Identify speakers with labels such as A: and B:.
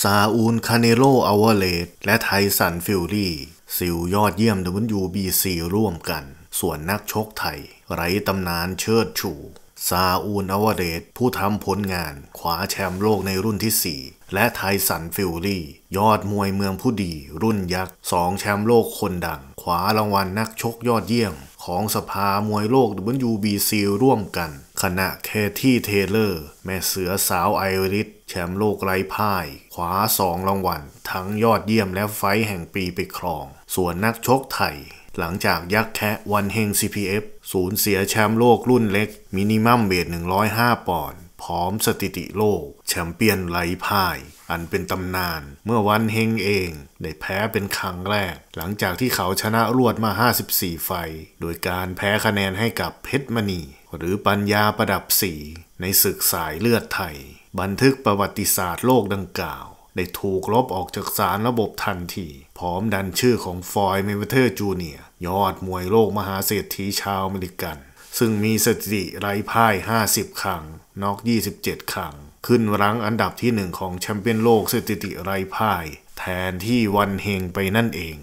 A: ซาอูลคาเนโลอเวเลตและไทสันฟิลลี่ซิลยอดเยี่ยม WBC ร่วมกัน ส่วนนักชกไทย ไร้ตำนานเชิดชูซาอูลอวเดตผู้ทำผลงานคว้าแชมป์โลกในรุ่นที่ 4 และไทสันฟิลลี่ ยอดมวยเมืองผู้ดี รุ่นยักษ์สองแชมป์โลกคนดังคว้ารางวัลนักชกยอดเยี่ยม ของสภามวยโลก WBC ร่วมกันขณะเคที่เทเลอร์ แม่เสือสาวไอริส แชมป์โลกไร้พ่ายขวาสองรางวัลทั้งยอดเยี่ยมและไฟแห่งปีไปครอง ส่วนนักชกไทย หลังจากยักษ์แคะวันเฮง CPF สูญเสียแชมป์โลกรุ่นเล็ก มินิมัมเบท105ปอนด์พร้อมสถิติโลก แชมเปี้ยนไร้พ่าย อันเป็นตำนาน เมื่อวันเฮงเอง ได้แพ้เป็นครั้งแรก หลังจากที่เขาชนะรวดมา 54 ไฟโดยการแพ้คะแนนให้กับเพชรมณีหรือปัญญาประดับสี่ในศึกสายเลือดไทย บันทึกประวัติศาสตร์โลกดังกล่าว ได้ถูกลบออกจากสารระบบทันทีพร้อมดันชื่อของฟอยเมเวเทอร์จูเนียยอดมวยโลกมหาเศรษฐีชาวอเมริกัน ซึ่งมีสถิติไร้พ่าย 50 ครั้ง นอก 27 ครั้ง ขึ้นรั้งอันดับที่หนึ่งของแชมเปี้ยนโลกสถิติไร้พ่ายแทนที่วันเฮงไปนั่นเอง